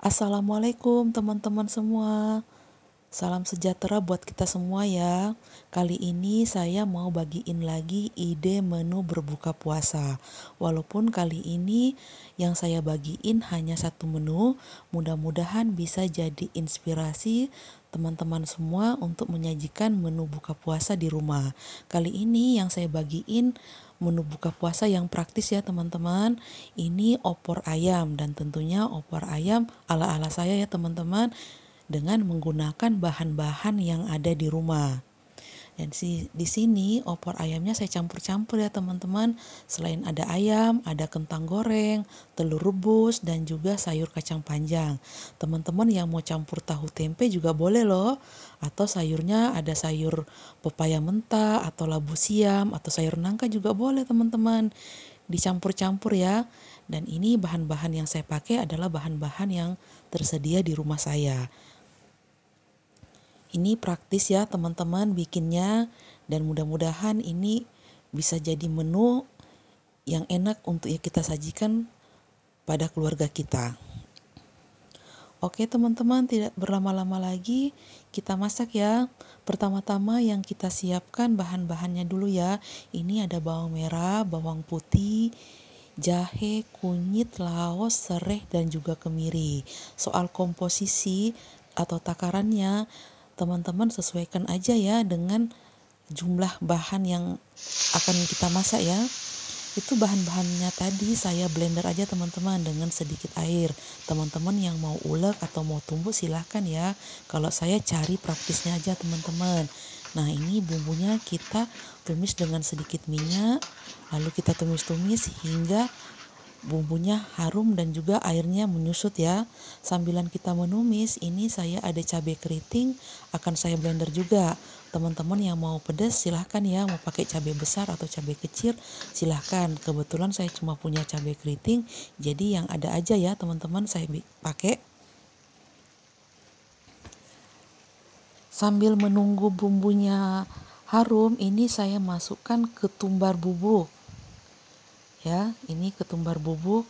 Assalamualaikum teman-teman semua. Salam sejahtera buat kita semua ya. Kali ini saya mau bagiin lagi ide menu berbuka puasa. Walaupun kali ini yang saya bagiin hanya satu menu, mudah-mudahan bisa jadi inspirasi teman-teman semua untuk menyajikan menu buka puasa di rumah. Kali ini yang saya bagiin menu buka puasa yang praktis ya teman-teman. Ini opor ayam dan tentunya opor ayam ala-ala saya ya teman-teman dengan menggunakan bahan-bahan yang ada di rumah. Dan si, di sini opor ayamnya saya campur-campur ya teman-teman. Selain ada ayam, ada kentang goreng, telur rebus, dan juga sayur kacang panjang. Teman-teman yang mau campur tahu tempe juga boleh loh. Atau sayurnya ada sayur pepaya mentah, atau labu siam, atau sayur nangka juga boleh teman-teman. Dicampur-campur ya. Dan ini bahan-bahan yang saya pakai adalah bahan-bahan yang tersedia di rumah saya. Ini praktis ya teman-teman bikinnya dan mudah-mudahan ini bisa jadi menu yang enak untuk kita sajikan pada keluarga kita. Oke teman-teman tidak berlama-lama lagi kita masak ya Pertama-tama yang kita siapkan bahan-bahannya dulu ya Ini ada bawang merah, bawang putih, jahe, kunyit, laos, serai dan juga kemiri Soal komposisi atau takarannya teman-teman sesuaikan aja ya dengan jumlah bahan yang akan kita masak ya itu bahan-bahannya tadi saya blender aja teman-teman dengan sedikit air teman-teman yang mau ulek atau mau tumbuh silahkan ya kalau saya cari praktisnya aja teman-teman nah ini bumbunya kita tumis dengan sedikit minyak lalu kita tumis-tumis hingga bumbunya harum dan juga airnya menyusut ya. Sambilan kita menumis, ini saya ada cabai keriting, akan saya blender juga. Teman-teman yang mau pedas silahkan ya, mau pakai cabai besar atau cabai kecil silahkan. Kebetulan saya cuma punya cabai keriting, jadi yang ada aja ya teman-teman saya pakai. Sambil menunggu bumbunya harum, ini saya masukkan ketumbar bubuk ya ini ketumbar bubuk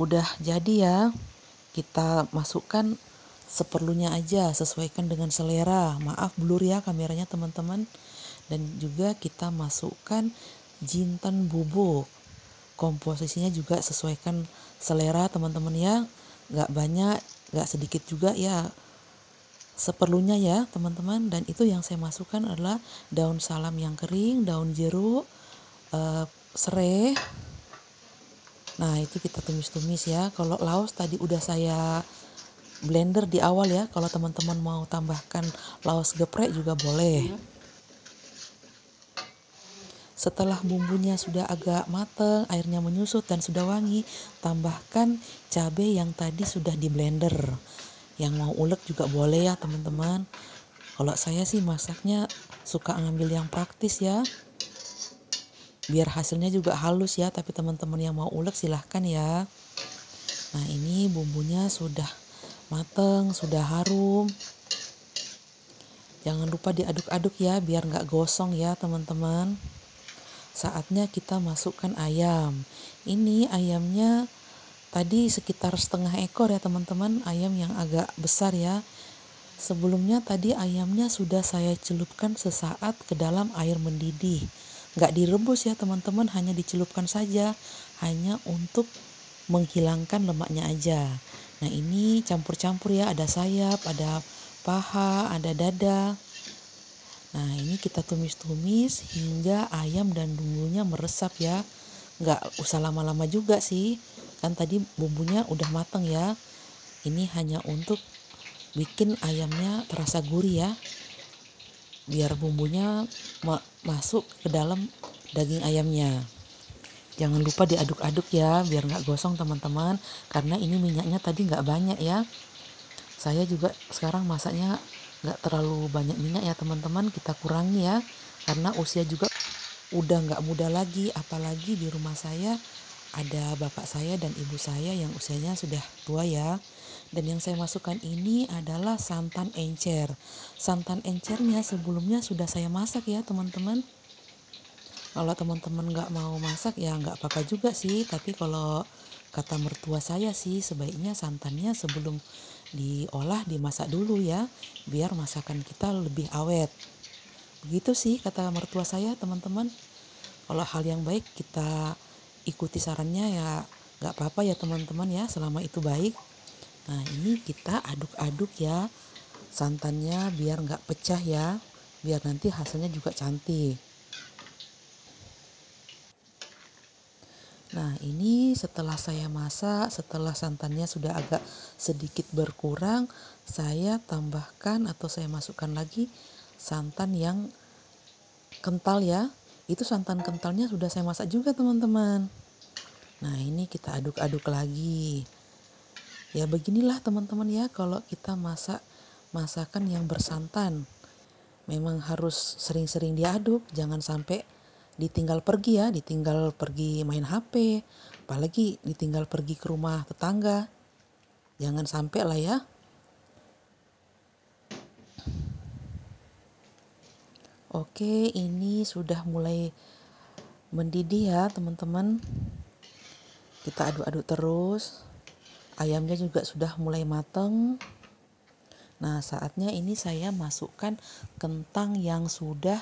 udah jadi ya kita masukkan seperlunya aja sesuaikan dengan selera maaf blur ya kameranya teman-teman dan juga kita masukkan jintan bubuk komposisinya juga sesuaikan selera teman-teman ya nggak banyak nggak sedikit juga ya seperlunya ya teman-teman dan itu yang saya masukkan adalah daun salam yang kering daun jeruk eh, serai nah itu kita tumis-tumis ya kalau laos tadi udah saya blender di awal ya kalau teman-teman mau tambahkan laos geprek juga boleh setelah bumbunya sudah agak mateng, airnya menyusut dan sudah wangi, tambahkan cabai yang tadi sudah di blender. Yang mau ulek juga boleh ya teman-teman. Kalau saya sih masaknya suka ngambil yang praktis ya biar hasilnya juga halus ya tapi teman-teman yang mau ulek silahkan ya nah ini bumbunya sudah mateng sudah harum jangan lupa diaduk-aduk ya biar nggak gosong ya teman-teman saatnya kita masukkan ayam ini ayamnya tadi sekitar setengah ekor ya teman-teman ayam yang agak besar ya sebelumnya tadi ayamnya sudah saya celupkan sesaat ke dalam air mendidih nggak direbus ya teman-teman hanya dicelupkan saja hanya untuk menghilangkan lemaknya aja nah ini campur-campur ya ada sayap ada paha ada dada nah ini kita tumis-tumis hingga ayam dan bumbunya meresap ya nggak usah lama-lama juga sih kan tadi bumbunya udah mateng ya ini hanya untuk bikin ayamnya terasa gurih ya biar bumbunya ma masuk ke dalam daging ayamnya jangan lupa diaduk-aduk ya biar nggak gosong teman-teman karena ini minyaknya tadi nggak banyak ya saya juga sekarang masaknya nggak terlalu banyak minyak ya teman-teman kita kurangi ya karena usia juga udah nggak muda lagi apalagi di rumah saya ada bapak saya dan ibu saya yang usianya sudah tua ya dan yang saya masukkan ini adalah santan encer. Santan encernya sebelumnya sudah saya masak ya teman-teman. Kalau teman-teman nggak mau masak ya nggak apa-apa juga sih. Tapi kalau kata mertua saya sih sebaiknya santannya sebelum diolah dimasak dulu ya. Biar masakan kita lebih awet. Begitu sih kata mertua saya teman-teman. Kalau hal yang baik kita ikuti sarannya ya nggak apa-apa ya teman-teman ya selama itu baik nah ini kita aduk-aduk ya santannya biar nggak pecah ya biar nanti hasilnya juga cantik Nah ini setelah saya masak, setelah santannya sudah agak sedikit berkurang, saya tambahkan atau saya masukkan lagi santan yang kental ya. Itu santan kentalnya sudah saya masak juga teman-teman. Nah ini kita aduk-aduk lagi ya beginilah teman-teman ya kalau kita masak masakan yang bersantan memang harus sering-sering diaduk jangan sampai ditinggal pergi ya ditinggal pergi main HP apalagi ditinggal pergi ke rumah tetangga jangan sampai lah ya Oke, ini sudah mulai mendidih ya, teman-teman. Kita aduk-aduk terus ayamnya juga sudah mulai mateng. nah saatnya ini saya masukkan kentang yang sudah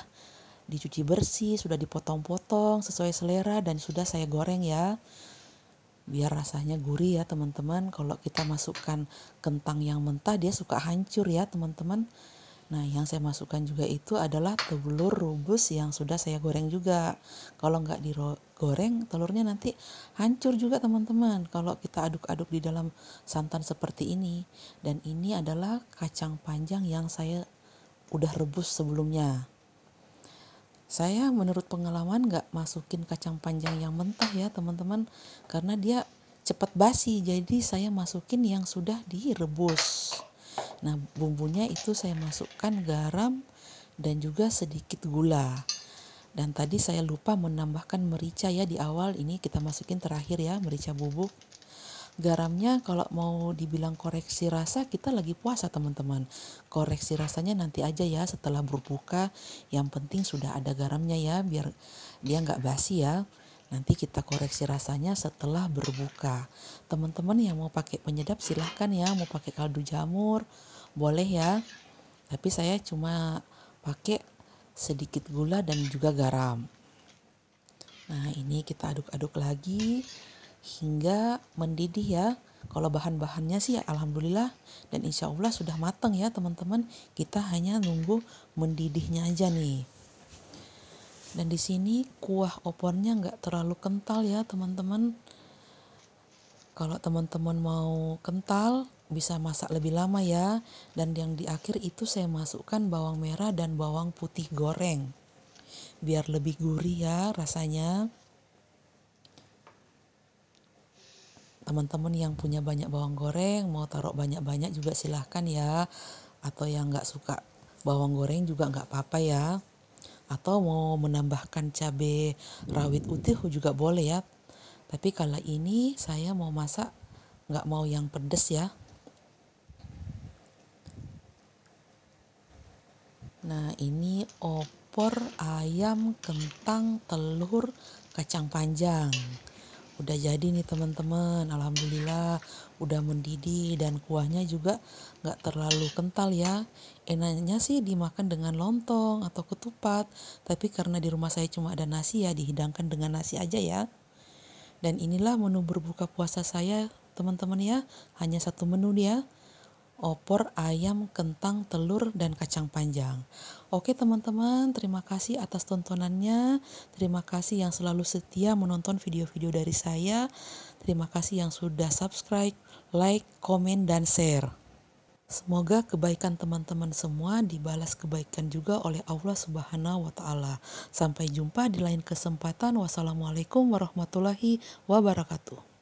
dicuci bersih sudah dipotong-potong sesuai selera dan sudah saya goreng ya biar rasanya gurih ya teman-teman kalau kita masukkan kentang yang mentah dia suka hancur ya teman-teman Nah, yang saya masukkan juga itu adalah telur rebus yang sudah saya goreng juga. Kalau nggak digoreng, telurnya nanti hancur juga teman-teman. Kalau kita aduk-aduk di dalam santan seperti ini. Dan ini adalah kacang panjang yang saya udah rebus sebelumnya. Saya menurut pengalaman nggak masukin kacang panjang yang mentah ya teman-teman. Karena dia cepat basi, jadi saya masukin yang sudah direbus. Nah, bumbunya itu saya masukkan garam dan juga sedikit gula. Dan tadi saya lupa menambahkan merica ya di awal, ini kita masukin terakhir ya merica bubuk. Garamnya kalau mau dibilang koreksi rasa kita lagi puasa teman-teman. Koreksi rasanya nanti aja ya setelah berbuka. Yang penting sudah ada garamnya ya biar dia nggak basi ya. Nanti kita koreksi rasanya setelah berbuka. Teman-teman yang mau pakai penyedap silahkan ya, mau pakai kaldu jamur, boleh ya. Tapi saya cuma pakai sedikit gula dan juga garam. Nah ini kita aduk-aduk lagi hingga mendidih ya. Kalau bahan-bahannya sih ya Alhamdulillah dan insya Allah sudah matang ya teman-teman. Kita hanya nunggu mendidihnya aja nih dan di sini kuah opornya nggak terlalu kental ya teman-teman kalau teman-teman mau kental bisa masak lebih lama ya dan yang di akhir itu saya masukkan bawang merah dan bawang putih goreng biar lebih gurih ya rasanya teman-teman yang punya banyak bawang goreng mau taruh banyak-banyak juga silahkan ya atau yang nggak suka bawang goreng juga nggak apa-apa ya atau mau menambahkan cabai rawit utuh juga boleh ya tapi kalau ini saya mau masak nggak mau yang pedes ya nah ini opor ayam kentang telur kacang panjang udah jadi nih teman-teman alhamdulillah udah mendidih dan kuahnya juga nggak terlalu kental ya enaknya sih dimakan dengan lontong atau ketupat tapi karena di rumah saya cuma ada nasi ya dihidangkan dengan nasi aja ya dan inilah menu berbuka puasa saya teman-teman ya hanya satu menu ya opor, ayam, kentang, telur, dan kacang panjang. Oke teman-teman, terima kasih atas tontonannya. Terima kasih yang selalu setia menonton video-video dari saya. Terima kasih yang sudah subscribe, like, komen, dan share. Semoga kebaikan teman-teman semua dibalas kebaikan juga oleh Allah Subhanahu wa taala. Sampai jumpa di lain kesempatan. Wassalamualaikum warahmatullahi wabarakatuh.